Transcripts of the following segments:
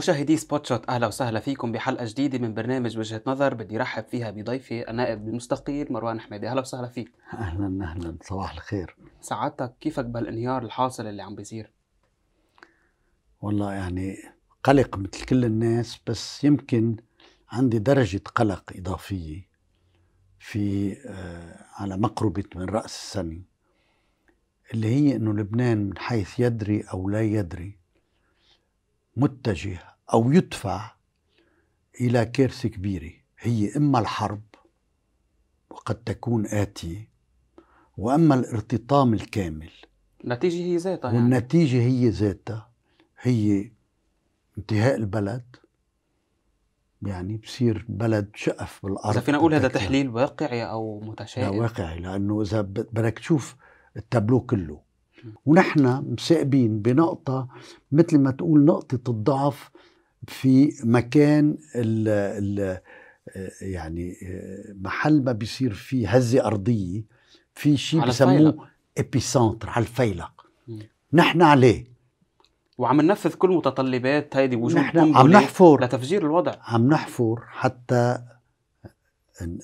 مشاهدي سبوت شوت اهلا وسهلا فيكم بحلقه جديده من برنامج وجهه نظر بدي رحب فيها بضيفي النائب المستقيل مروان حميدي اهلا وسهلا فيك اهلا اهلا صباح الخير سعادتك كيفك بالانهيار الحاصل اللي عم بيصير والله يعني قلق مثل كل الناس بس يمكن عندي درجه قلق اضافيه في آه، على مقربه من راس السنه اللي هي انه لبنان من حيث يدري او لا يدري متجه أو يدفع إلى كارثة كبيرة هي إما الحرب وقد تكون آتية وأما الارتطام الكامل النتيجة هي ذاتها يعني. والنتيجة هي ذاتها هي انتهاء البلد يعني بصير بلد شقف بالارض اذا فينا نقول هذا تحليل واقعي او متشائم لا واقعي لانه اذا بدك تشوف التابلو كله ونحن مساقبين بنقطة مثل ما تقول نقطة الضعف في مكان ال ال يعني محل ما بيصير فيه هزة أرضية في شيء بسموه ابيسنتر على الفيلق نحن عليه وعم ننفذ كل متطلبات هيدي وجود نحن عم نحفر لتفجير الوضع عم نحفر حتى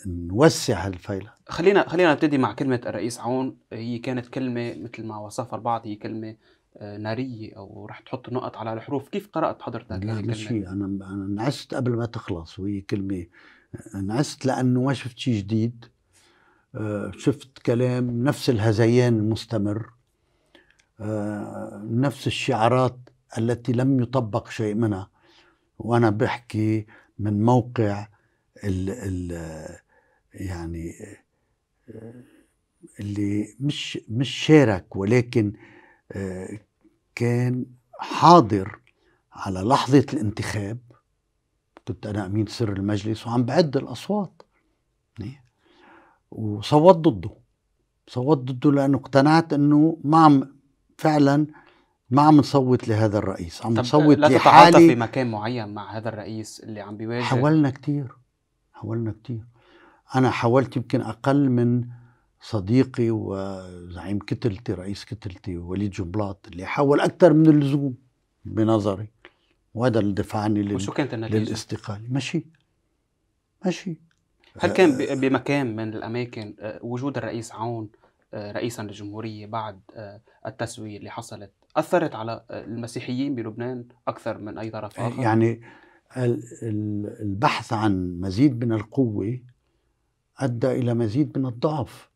نوسع هالفايله خلينا خلينا نبتدي مع كلمه الرئيس عون هي كانت كلمه مثل ما وصفها البعض هي كلمه آه، ناريه او رح تحط نقط على الحروف كيف قرات حضرتك لا مش هي انا انا انعست قبل ما تخلص وهي كلمه انعست آه، لانه ما شفت شيء جديد آه، شفت كلام نفس الهذيان المستمر نفس الشعارات التي لم يطبق شيء منها وانا بحكي من موقع ال ال يعني آه، اللي مش مش شارك ولكن آه، كان حاضر على لحظة الانتخاب كنت أنا أمين سر المجلس وعم بعد الأصوات إيه؟ وصوت ضده صوت ضده لأنه اقتنعت أنه ما عم فعلا ما عم نصوت لهذا الرئيس عم نصوت لحالي لا تتعاطف بمكان معين مع هذا الرئيس اللي عم بيواجه حاولنا كتير حاولنا كتير انا حاولت يمكن اقل من صديقي وزعيم كتلتي رئيس كتلتي وليد جبلاط اللي حاول اكثر من اللزوم بنظري وهذا اللي دفعني لل... وشو كانت النتيجة؟ للاستقاله ماشي هل كان آه، بمكان من الاماكن آه، وجود الرئيس عون آه، رئيسا للجمهوريه بعد التسويه اللي حصلت اثرت على المسيحيين بلبنان اكثر من اي طرف اخر؟ يعني البحث عن مزيد من القوة أدى إلى مزيد من الضعف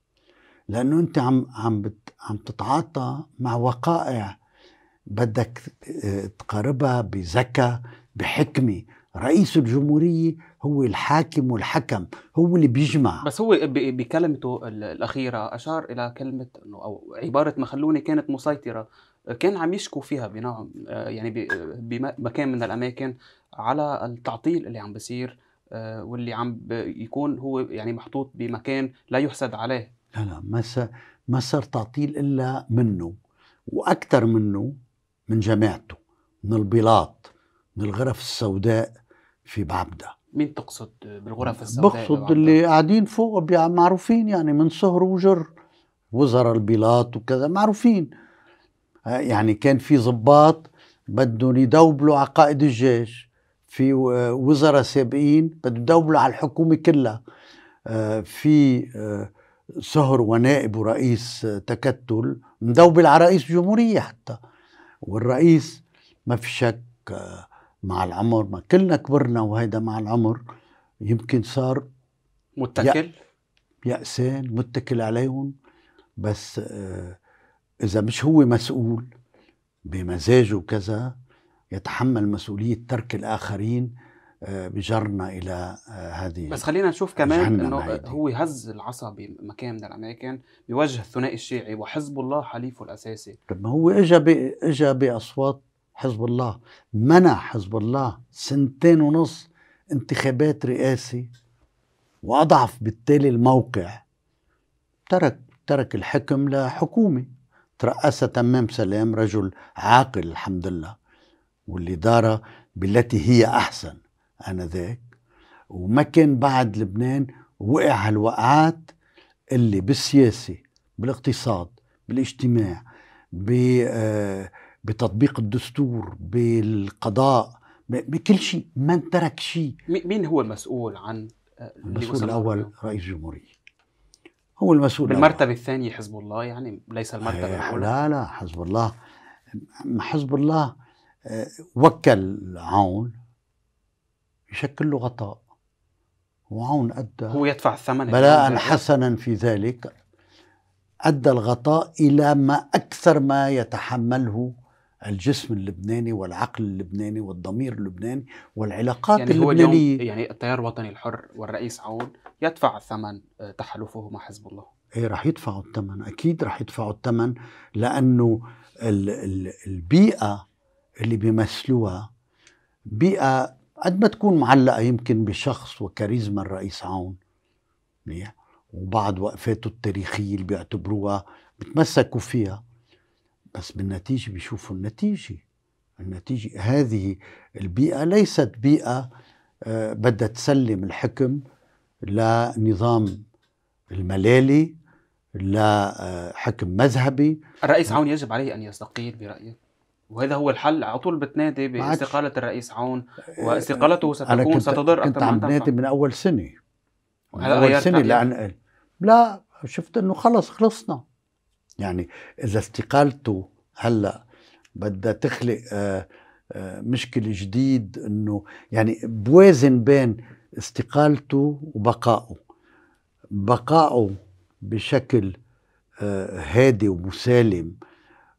لأنه أنت عم عم بت عم تتعاطى مع وقائع بدك آه، تقاربها بذكاء بحكمة رئيس الجمهورية هو الحاكم والحكم هو اللي بيجمع بس هو بكلمته الأخيرة أشار إلى كلمة أو عبارة مخلوني كانت مسيطرة كان عم يشكو فيها بنوع آه، يعني بمكان آه، من الأماكن على التعطيل اللي عم بصير آه، واللي عم يكون هو يعني محطوط بمكان لا يحسد عليه لا لا ما ما صار تعطيل الا منه واكثر منه من جماعته من البلاط من الغرف السوداء في بعبده مين تقصد بالغرف السوداء بقصد اللي قاعدين فوق معروفين يعني من صهر وجر وزراء البلاط وكذا معروفين آه، يعني كان في ضباط بدهم يدوبلوا عقائد الجيش في آه، وزراء سابقين بدو يدولوا على الحكومه كلها آه، في آه، سهر ونائب ورئيس تكتل مدوبل على رئيس جمهورية حتى والرئيس ما في شك مع العمر ما كلنا كبرنا وهيدا مع العمر يمكن صار متكل يأسان متكل عليهم بس إذا مش هو مسؤول بمزاجه وكذا يتحمل مسؤوليه ترك الاخرين آه، بجرنا الى آه، هذه بس خلينا نشوف كمان انه هو هز العصا بمكان من الاماكن بوجه الثنائي الشيعي وحزب الله حليفه الاساسي طب ما هو اجى اجى باصوات حزب الله منع حزب الله سنتين ونص انتخابات رئاسي واضعف بالتالي الموقع ترك ترك الحكم لحكومه ترأس تمام سلام رجل عاقل الحمد لله والإدارة بالتي هي أحسن آنذاك وما كان بعد لبنان وقع هالوقعات اللي بالسياسة بالاقتصاد بالاجتماع آه، بتطبيق الدستور بالقضاء بكل شيء ما ترك شيء مين هو المسؤول عن آه، المسؤول الأول رئيس الجمهورية هو المسؤول بالمرتبة الثانية حزب الله يعني ليس المرتبة إيه، الأولى لا لا حزب الله حزب الله وكل عون يشكل له غطاء وعون أدى هو يدفع الثمن بلاء حسنا في ذلك أدى الغطاء إلى ما أكثر ما يتحمله الجسم اللبناني والعقل اللبناني والضمير اللبناني والعلاقات يعني اللبنانية هو يعني التيار الوطني الحر والرئيس عون يدفع الثمن آه، تحالفه مع حزب الله ايه رح يدفعوا الثمن اكيد رح يدفعوا الثمن لانه ال ال البيئه اللي بيمثلوها بيئة قد ما تكون معلقة يمكن بشخص وكاريزما الرئيس عون منيح وبعض وقفاته التاريخية اللي بيعتبروها بتمسكوا فيها بس بالنتيجة بيشوفوا النتيجة النتيجة هذه البيئة ليست بيئة آه، بدها تسلم الحكم لنظام الملالي لحكم آه، مذهبي الرئيس عون يجب عليه أن يستقيل برأيك وهذا هو الحل على طول بتنادي باستقاله الرئيس عون آه، واستقالته ستكون ستضر كنت عم بنادي من اول سنه من اول سنه لان لا شفت انه خلص خلصنا يعني اذا استقالته هلا بدها تخلق آه، آه، مشكله جديد انه يعني بوازن بين استقالته وبقائه بقائه بشكل هادي ومسالم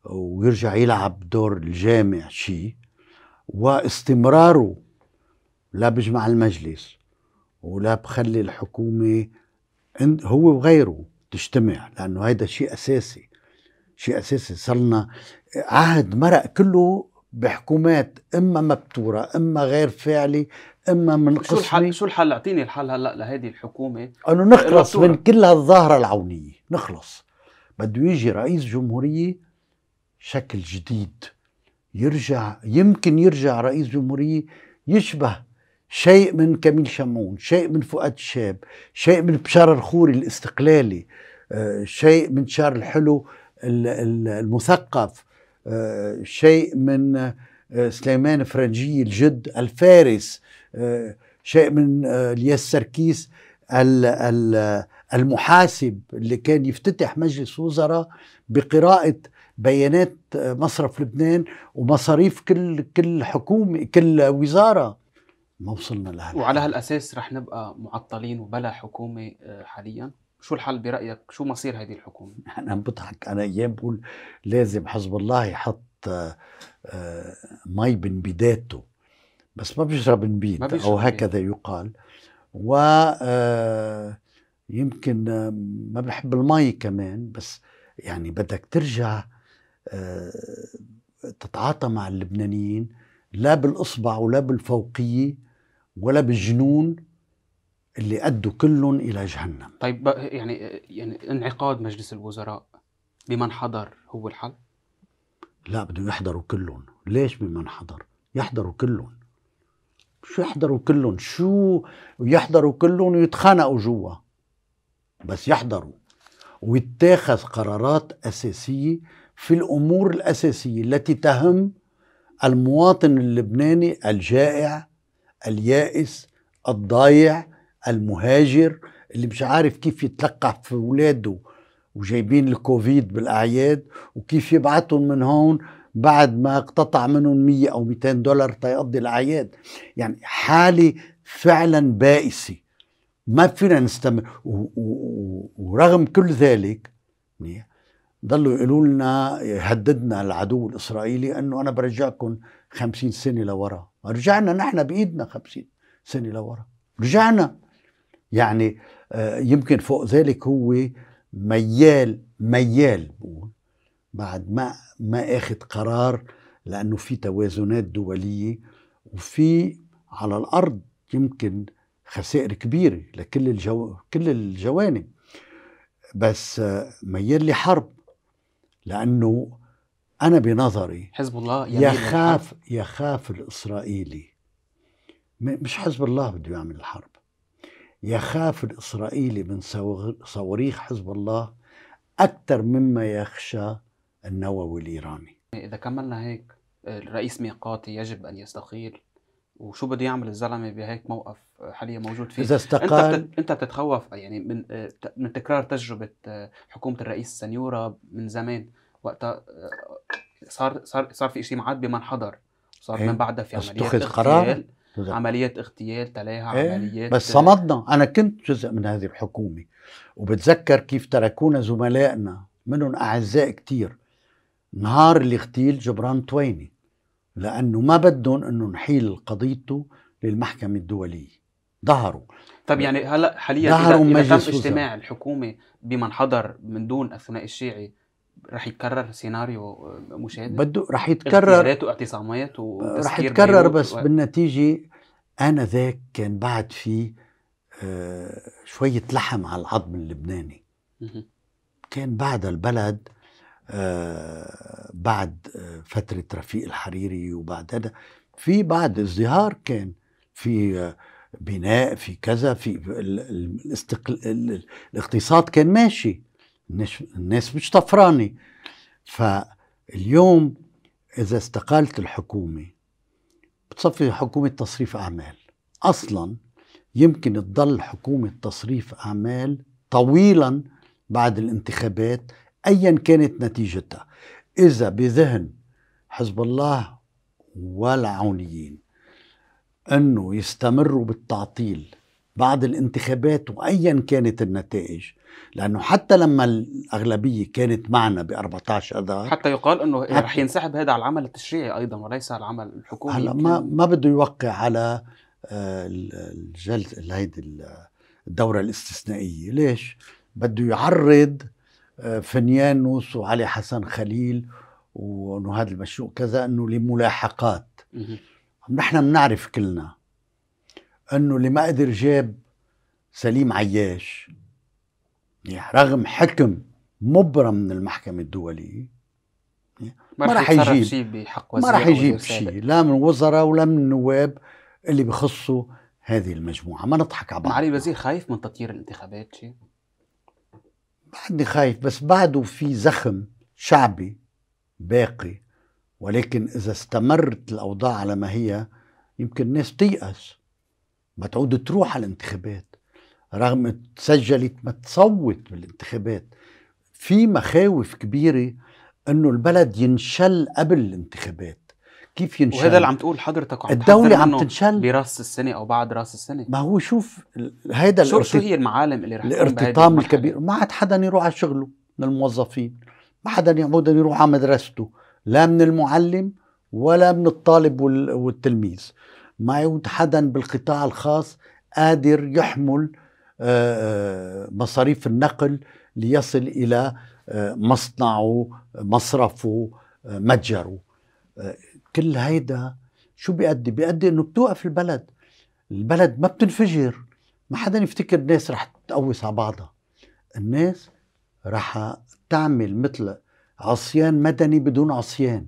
ويرجع يلعب دور الجامع شيء واستمراره لا بجمع المجلس ولا بخلي الحكومة هو وغيره تجتمع لأنه هيدا شيء أساسي شيء أساسي صرنا عهد مرق كله بحكومات إما مبتورة إما غير فاعلة إما من شو الحل شو الحل أعطيني الحل هلأ لهيدي الحكومة أنه نخلص من كل هالظاهرة العونية نخلص بده يجي رئيس جمهورية شكل جديد يرجع يمكن يرجع رئيس جمهورية يشبه شيء من كميل شمعون شيء من فؤاد الشاب شيء من بشار الخوري الاستقلالي آه، شيء من شار الحلو المثقف آه، شيء من آه، سليمان فرنجي الجد الفارس شيء من الياس سركيس المحاسب اللي كان يفتتح مجلس وزراء بقراءة بيانات مصرف لبنان ومصاريف كل كل حكومه كل وزاره ما وصلنا لها وعلى هالاساس رح نبقى معطلين وبلا حكومه آه، حاليا شو الحل برايك شو مصير هذه الحكومه انا بضحك انا ايام بقول لازم حزب الله يحط آه، آه، مي بنبيداته بس ما بيشرب نبيد او هكذا يقال و يمكن ما بحب المي كمان بس يعني بدك ترجع آه، تتعاطى مع اللبنانيين لا بالإصبع ولا بالفوقية ولا بالجنون اللي أدوا كلهم إلى جهنم طيب يعني يعني انعقاد مجلس الوزراء بمن حضر هو الحل؟ لا بدهم يحضروا كلهم ليش بمن حضر؟ يحضروا كلهم شو يحضروا كلهم شو يحضروا كلهم ويتخانقوا جوا بس يحضروا ويتاخذ قرارات أساسية في الامور الاساسيه التي تهم المواطن اللبناني الجائع اليائس الضايع المهاجر اللي مش عارف كيف يتلقى في اولاده وجايبين الكوفيد بالاعياد وكيف يبعثهم من هون بعد ما اقتطع منهم 100 او 200 دولار تيقضي الاعياد يعني حاله فعلا بائسه ما فينا نستمر ورغم كل ذلك ضلوا يقولوا لنا يهددنا العدو الاسرائيلي انه انا برجعكم خمسين سنه لورا رجعنا نحن بايدنا خمسين سنه لورا رجعنا يعني آه، يمكن فوق ذلك هو ميال ميال بقول بعد ما ما اخذ قرار لانه في توازنات دوليه وفي على الارض يمكن خسائر كبيره لكل الجو كل الجوانب بس آه، ميال لحرب لأنه أنا بنظري حزب الله يخاف يخاف الإسرائيلي مش حزب الله بده يعمل الحرب يخاف الإسرائيلي من صواريخ حزب الله أكثر مما يخشى النووي الإيراني إذا كملنا هيك آه، الرئيس ميقاتي يجب أن يستقيل وشو بده يعمل الزلمة بهيك موقف حاليا موجود فيه اذا استقال انت انت بتتخوف يعني من آه، من تكرار تجربه آه، حكومه الرئيس سنيورا من زمان وقتها آه، صار صار صار في شيء معاد بمن حضر صار إيه؟ من بعدها في عمليات اتخذ قرار عمليات اغتيال تلاها إيه؟ عمليات بس صمدنا انا كنت جزء من هذه الحكومه وبتذكر كيف تركونا زملائنا منهم اعزاء كتير نهار اللي اغتيل جبران تويني لانه ما بدهم انه نحيل قضيته للمحكمه الدوليه ظهروا طب يعني هلا حاليا اذا, تم اجتماع الحكومه بمن حضر من دون الثنائي الشيعي رح يتكرر سيناريو مشاهد بده رح يتكرر اعتصامات واعتصامات رح يتكرر بس و... بالنتيجه انا ذاك كان بعد في آه، شويه لحم على العظم اللبناني كان بعد البلد آه، بعد آه، فتره رفيق الحريري وبعد هذا في بعد ازدهار كان في بناء في كذا في الاستقل... الاقتصاد كان ماشي الناس مش طفراني فاليوم إذا استقالت الحكومة بتصفي حكومة تصريف أعمال أصلا يمكن تضل حكومة تصريف أعمال طويلا بعد الانتخابات أيا كانت نتيجتها إذا بذهن حزب الله والعونيين انه يستمروا بالتعطيل بعد الانتخابات وايا كانت النتائج لانه حتى لما الاغلبيه كانت معنا ب 14 اذار حتى يقال انه إيه، رح ينسحب هذا على العمل التشريعي ايضا وليس على العمل الحكومي هلا ما ما بده يوقع على آه، الجلسه هيدي الدوره الاستثنائيه ليش بده يعرض آه، فنيانوس وعلي حسن خليل وانه هذا المشروع كذا انه لملاحقات نحن بنعرف كلنا انه اللي ما قدر جاب سليم عياش يعني رغم حكم مبرم من المحكمة الدولية ما راح يجيب شيء ما راح يجيب شيء لا من وزراء ولا من نواب اللي بخصوا هذه المجموعة ما نضحك على بعض علي الوزير خايف من تطيير الانتخابات شيء بعدني خايف بس بعده في زخم شعبي باقي ولكن إذا استمرت الأوضاع على ما هي يمكن الناس تيأس ما تعود تروح على الانتخابات رغم تسجلت ما تصوت بالانتخابات في مخاوف كبيرة أنه البلد ينشل قبل الانتخابات كيف ينشل وهذا اللي عم تقول حضرتك الدولة عم تنشل براس السنة أو بعد راس السنة ما هو شوف هيدا شو, شو هي المعالم اللي رح الارتطام الكبير ما عاد حدا يروح على شغله من الموظفين ما حدا يعود يروح على مدرسته لا من المعلم ولا من الطالب والتلميذ ما يعود حدا بالقطاع الخاص قادر يحمل آه، آه، مصاريف النقل ليصل إلى آه، مصنعه مصرفه متجره كل هيدا شو بيأدي بيأدي انه بتوقف البلد البلد ما بتنفجر ما حدا يفتكر الناس رح تقوس على بعضها الناس رح تعمل مثل عصيان مدني بدون عصيان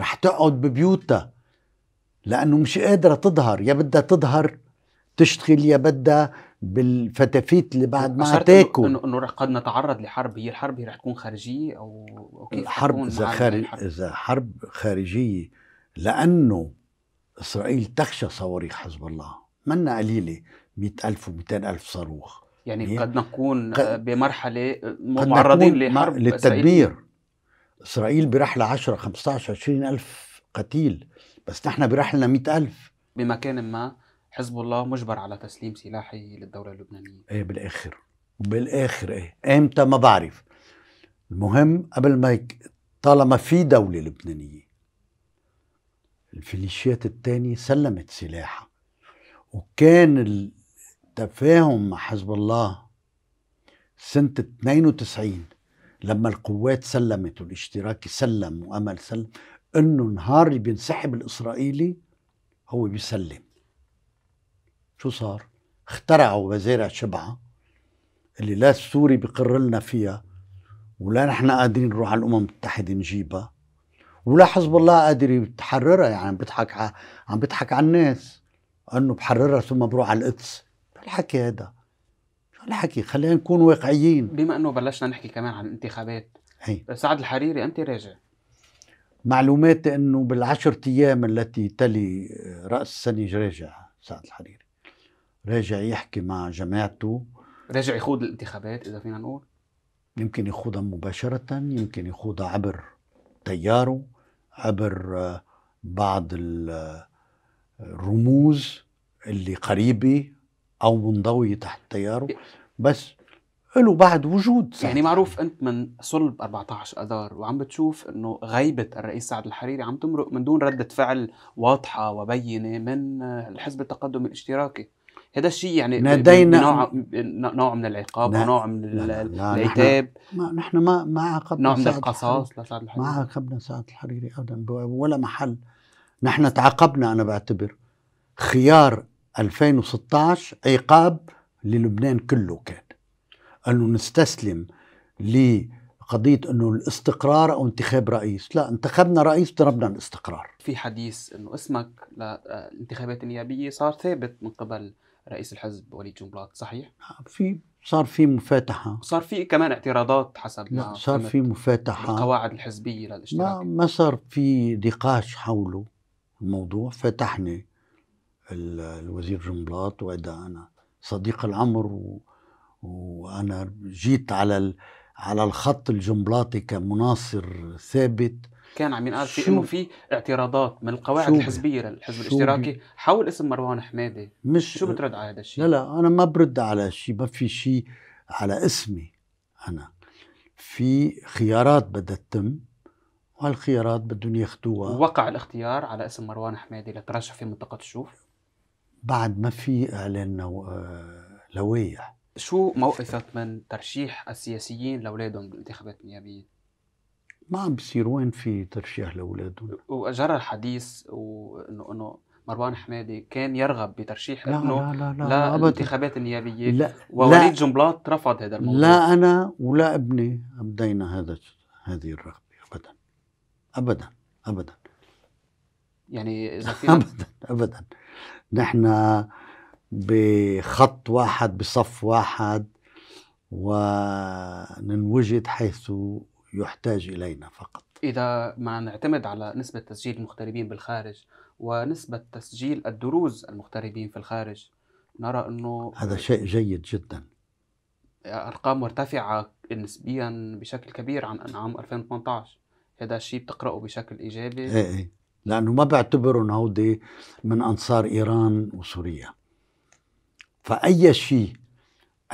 رح تقعد ببيوتها لأنه مش قادرة تظهر يا بدها تظهر تشتغل يا بدها بالفتافيت اللي بعد ما تاكل انه انه قد نتعرض لحرب هي الحرب هي رح تكون خارجيه او, اوكي كيف حرب اذا خارج اذا حرب خارجيه لانه اسرائيل تخشى صواريخ حزب الله منا قليله 100000 و200000 صاروخ يعني قد نكون قد بمرحله معرضين لحرب للتدمير إسرائيل برحلة 10 15 20 ألف قتيل بس نحن برحلنا 100 ألف بمكان ما حزب الله مجبر على تسليم سلاحي للدولة اللبنانية ايه بالآخر بالآخر ايه امتى ما بعرف المهم قبل ما يك... طالما في دولة لبنانية الفيليشيات الثانية سلمت سلاحها وكان التفاهم مع حزب الله سنة 92 لما القوات سلمت والاشتراكي سلم وامل سلم انه نهار اللي بينسحب الاسرائيلي هو بيسلم شو صار؟ اخترعوا مزارع شبعه اللي لا السوري بقر لنا فيها ولا نحن قادرين نروح على الامم المتحده نجيبها ولا حزب الله قادر يتحررها يعني عم بيضحك عم بيضحك على الناس انه بحررها ثم بروح على القدس الحكي هذا الحكي خلينا نكون واقعيين بما انه بلشنا نحكي كمان عن الانتخابات هي. سعد الحريري انت راجع معلوماتي انه بالعشرة ايام التي تلي راس السنه راجع سعد الحريري راجع يحكي مع جماعته راجع يخوض الانتخابات اذا فينا نقول يمكن يخوضها مباشره يمكن يخوضها عبر تياره عبر آه، بعض آه، الرموز اللي قريبه او منضوي تحت تياره إيه. بس له بعد وجود ساعتها. يعني معروف انت من صلب 14 اذار وعم بتشوف انه غيبه الرئيس سعد الحريري عم تمرق من دون رده فعل واضحه وبينه من الحزب التقدم الاشتراكي هذا الشيء يعني نادينا نوع نوع من العقاب لا ونوع من العتاب ما نحن ما ما عاقبنا نوع من القصاص لسعد الحريري ما عاقبنا سعد الحريري ابدا ولا محل نحن تعاقبنا انا بعتبر خيار 2016 عقاب للبنان كله كان انه نستسلم لقضيه انه الاستقرار او انتخاب رئيس لا انتخبنا رئيس ضربنا الاستقرار في حديث انه اسمك للانتخابات النيابيه صار ثابت من قبل رئيس الحزب وليد جنبلاط صحيح آه، في صار في مفاتحة صار في كمان اعتراضات حسب ما صار في مفاتحة القواعد الحزبية للاشتراك ما, ما صار في نقاش حوله الموضوع فتحني الوزير جنبلاط وده أنا صديق العمر و... وأنا جيت على ال... على الخط الجنبلاطي كمناصر ثابت كان عم ينقال في انه في اعتراضات من القواعد الحزبيه للحزب الاشتراكي حول اسم مروان حماده مش شو بترد على هذا الشيء؟ لا لا انا ما برد على شيء ما في شيء على اسمي انا في خيارات بدها تتم وهالخيارات بدهم ياخذوها وقع الاختيار على اسم مروان حماده لترشح في منطقه الشوف بعد ما في اعلان آه، لوائح شو موقفك من ترشيح السياسيين لاولادهم بالانتخابات النيابيه؟ ما عم بصير وين في ترشيح لاولادهم وجرى الحديث وانه انه مروان حمادي كان يرغب بترشيح لا ابنه لا لا لا للانتخابات النيابيه لا ووليد جنبلاط رفض هذا الموضوع لا انا ولا ابني ابدينا هذا هذه الرغبه ابدا ابدا ابدا يعني اذا ابدا ابدا نحن بخط واحد بصف واحد وننوجد حيث يحتاج إلينا فقط إذا ما نعتمد على نسبة تسجيل المغتربين بالخارج ونسبة تسجيل الدروز المغتربين في الخارج نرى أنه هذا شيء جيد جدا أرقام مرتفعة نسبيا بشكل كبير عن عام 2018 هذا الشيء بتقرأه بشكل إيجابي ايه ايه. لأنه ما بعتبرهم هودي من أنصار إيران وسوريا فأي شيء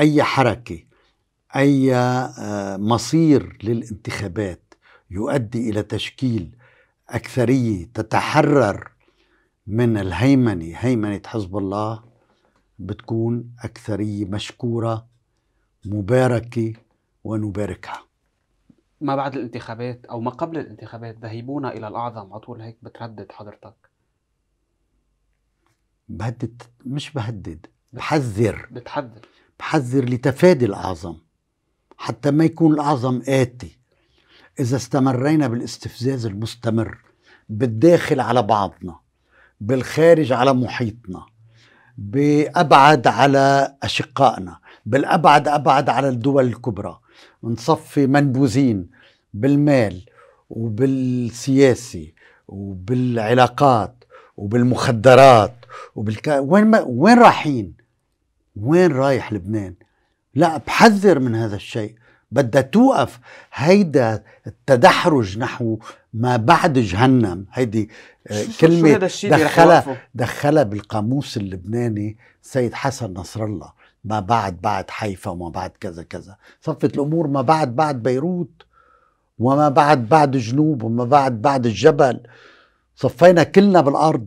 أي حركة أي آه، مصير للانتخابات يؤدي إلى تشكيل أكثرية تتحرر من الهيمنة هيمنة حزب الله بتكون أكثرية مشكورة مباركة ونباركها ما بعد الانتخابات او ما قبل الانتخابات ذهبونا الى الاعظم على طول هيك بتردد حضرتك بهدد مش بهدد بحذر بتحذر بحذر لتفادي الاعظم حتى ما يكون الاعظم اتي اذا استمرينا بالاستفزاز المستمر بالداخل على بعضنا بالخارج على محيطنا بابعد على اشقائنا بالابعد ابعد على الدول الكبرى نصفي منبوذين بالمال وبالسياسي وبالعلاقات وبالمخدرات وبالك... وين ما... وين رايحين؟ وين رايح لبنان؟ لا بحذر من هذا الشيء بدها توقف هيدا التدحرج نحو ما بعد جهنم هيدي آه، كلمة دخلها دخلها بالقاموس اللبناني سيد حسن نصر الله ما بعد بعد حيفا وما بعد كذا كذا صفت الأمور ما بعد بعد بيروت وما بعد بعد جنوب وما بعد بعد الجبل صفينا كلنا بالأرض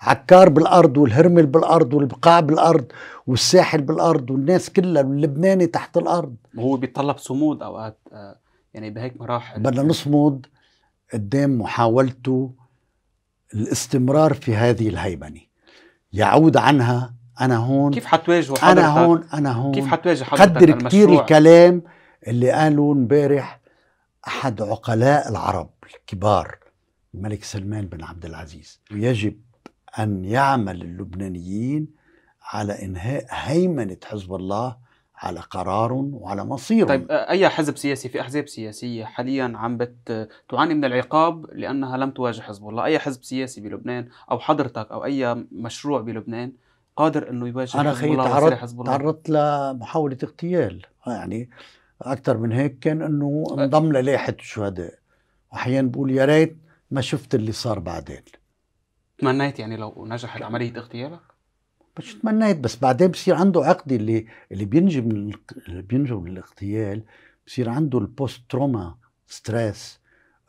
عكار بالأرض والهرمل بالأرض والبقاع بالأرض والساحل بالأرض والناس كلها واللبناني تحت الأرض هو بيتطلب صمود أوقات آه، يعني بهيك مراحل بدنا نصمد قدام محاولته الاستمرار في هذه الهيمنة يعود عنها انا هون كيف حتواجهوا حضرتك انا هون انا هون كيف حتواجه حضرتك قدر كثير الكلام اللي قالوا امبارح احد عقلاء العرب الكبار الملك سلمان بن عبد العزيز يجب ان يعمل اللبنانيين على انهاء هيمنه حزب الله على قرار وعلى مصير طيب اي حزب سياسي في احزاب سياسيه حاليا عم بت تعاني من العقاب لانها لم تواجه حزب الله اي حزب سياسي بلبنان او حضرتك او اي مشروع بلبنان قادر انه يباشر انا خيي تعرضت تعرضت لمحاوله اغتيال يعني اكثر من هيك كان انه انضم للائحه الشهداء احيانا بقول يا ريت ما شفت اللي صار بعدين تمنيت يعني لو نجحت عمليه اغتيالك مش تمنيت بس بعدين بصير عنده عقدة اللي اللي بينجي من اللي بينجي من الاغتيال بصير عنده البوست تروما ستريس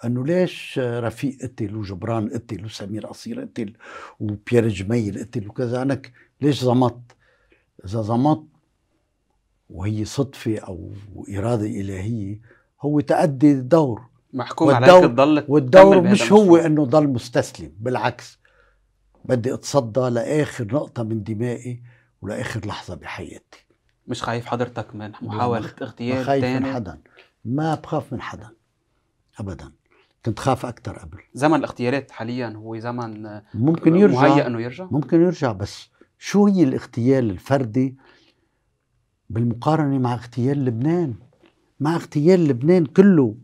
انه ليش رفيق قتل وجبران قتل وسمير قصير قتل وبيير جميل قتل وكذا انا ليش زمط إذا زمط وهي صدفة أو إرادة إلهية هو تأدي الدور محكوم والدور عليك تضل والدور مش هو انه ضل مستسلم بالعكس بدي اتصدى لاخر نقطه من دمائي ولاخر لحظه بحياتي مش خايف حضرتك من محاوله اغتيال خايف تاني. من حدا ما بخاف من حدا ابدا كنت خاف اكثر قبل زمن الاغتيالات حاليا هو زمن آه، ممكن يرجع مهيأ انه يرجع ممكن يرجع بس شو هي الاغتيال الفردي بالمقارنة مع اغتيال لبنان مع اغتيال لبنان كله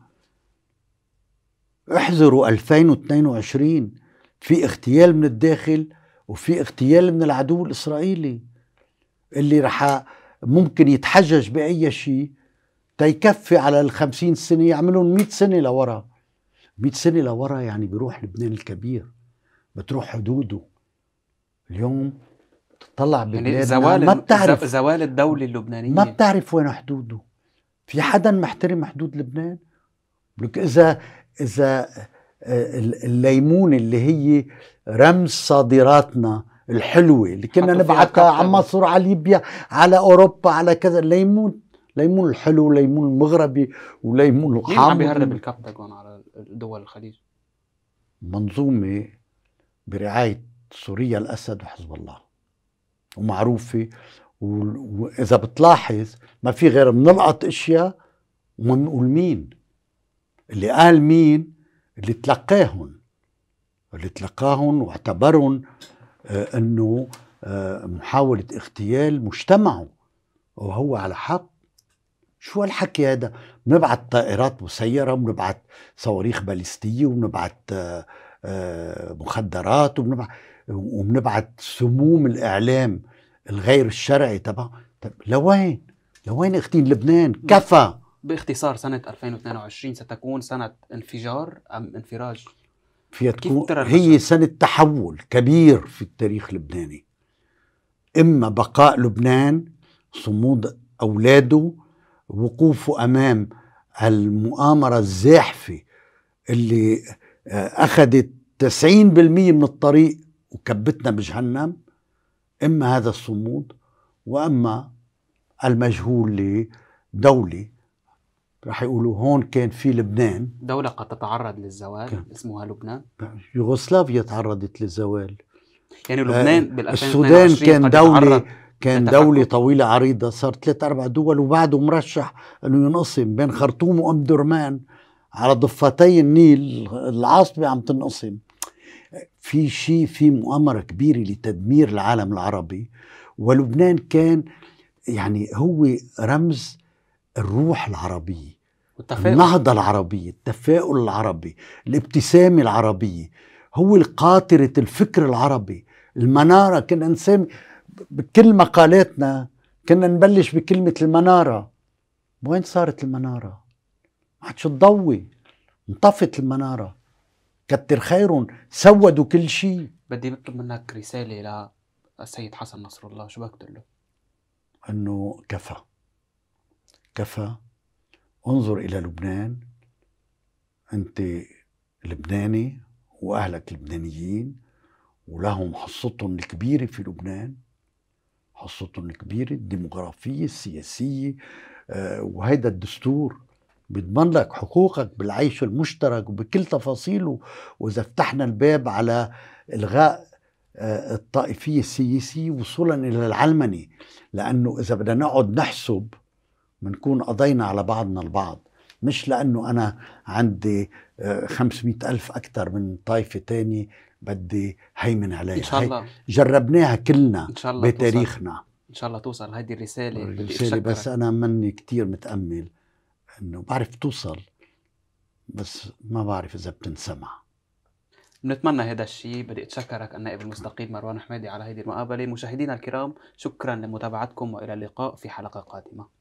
احذروا 2022 في اغتيال من الداخل وفي اغتيال من العدو الإسرائيلي اللي رح ممكن يتحجج بأي شيء تيكفي على الخمسين سنة يعملون مئة سنة لورا مئة سنة لورا يعني بيروح لبنان الكبير بتروح حدوده اليوم بتطلع ببلادنا يعني زوال ما بتعرف زوال الدولة اللبنانية ما بتعرف وين حدوده في حدا محترم حدود لبنان لك إذا إذا آه، الليمون اللي هي رمز صادراتنا الحلوه اللي كنا نبعتها على مصر على ليبيا على اوروبا على كذا الليمون ليمون الحلو ليمون المغربي وليمون الحامض عم بيهرب الكبتك على دول الخليج منظومه برعايه سوريا الاسد وحزب الله ومعروفة وإذا بتلاحظ ما في غير بنلقط اشياء وما بنقول مين اللي قال مين اللي تلقاهم اللي تلقاهم واعتبرهم آه، انه آه، محاولة اغتيال مجتمعه وهو على حق شو هالحكي هذا بنبعت طائرات مسيرة وبنبعت صواريخ باليستية وبنبعت آه، مخدرات وبنبعت وبنبعت سموم الاعلام الغير الشرعي تبعه طب لوين؟ لوين اختين لبنان؟ كفى باختصار سنة 2022 ستكون سنة انفجار أم انفراج؟ فيها تكون هي سنة تحول كبير في التاريخ اللبناني إما بقاء لبنان صمود أولاده وقوفه أمام المؤامرة الزاحفة اللي آه، أخذت 90% من الطريق وكبتنا بجهنم اما هذا الصمود واما المجهول لدوله رح يقولوا هون كان في لبنان دولة قد تتعرض للزوال كان. اسمها لبنان يوغوسلافيا تعرضت للزوال يعني آه، لبنان بال السودان كان دولة كان دولة طويلة عريضة صار ثلاث أربع دول وبعده مرشح أنه ينقسم بين خرطوم وأم درمان على ضفتي النيل العاصمة عم تنقسم في شيء في مؤامرة كبيرة لتدمير العالم العربي ولبنان كان يعني هو رمز الروح العربية والتفاؤل. النهضة العربية التفاؤل العربي الابتسامة العربية هو القاطرة الفكر العربي المنارة كنا نسمي بكل مقالاتنا كنا نبلش بكلمة المنارة وين صارت المنارة؟ ما عادش تضوي انطفت المنارة كتر خيرهم سودوا كل شيء بدي بطلب منك رساله للسيد حسن نصر الله شو بدك تقول له؟ انه كفى كفى انظر الى لبنان انت لبناني واهلك لبنانيين ولهم حصتهم الكبيره في لبنان حصتهم الكبيره الديمغرافيه السياسيه آه، وهيدا الدستور بيضمن لك حقوقك بالعيش المشترك وبكل تفاصيله واذا فتحنا الباب على الغاء آه، الطائفية السياسية وصولا إلى العلمنة لأنه إذا بدنا نقعد نحسب بنكون قضينا على بعضنا البعض مش لأنه أنا عندي 500 آه، ألف أكثر من طائفة تانية بدي هيمن عليها إن شاء الله جربناها كلنا إن شاء الله بتاريخنا توصل. إن شاء الله توصل هذه الرسالة الرسالة بس أنا مني كتير متأمل انه بعرف توصل بس ما بعرف اذا بتنسمع بنتمنى هذا الشيء بدي اتشكرك النائب المستقيل مروان حميدي على هذه المقابله مشاهدينا الكرام شكرا لمتابعتكم والى اللقاء في حلقه قادمه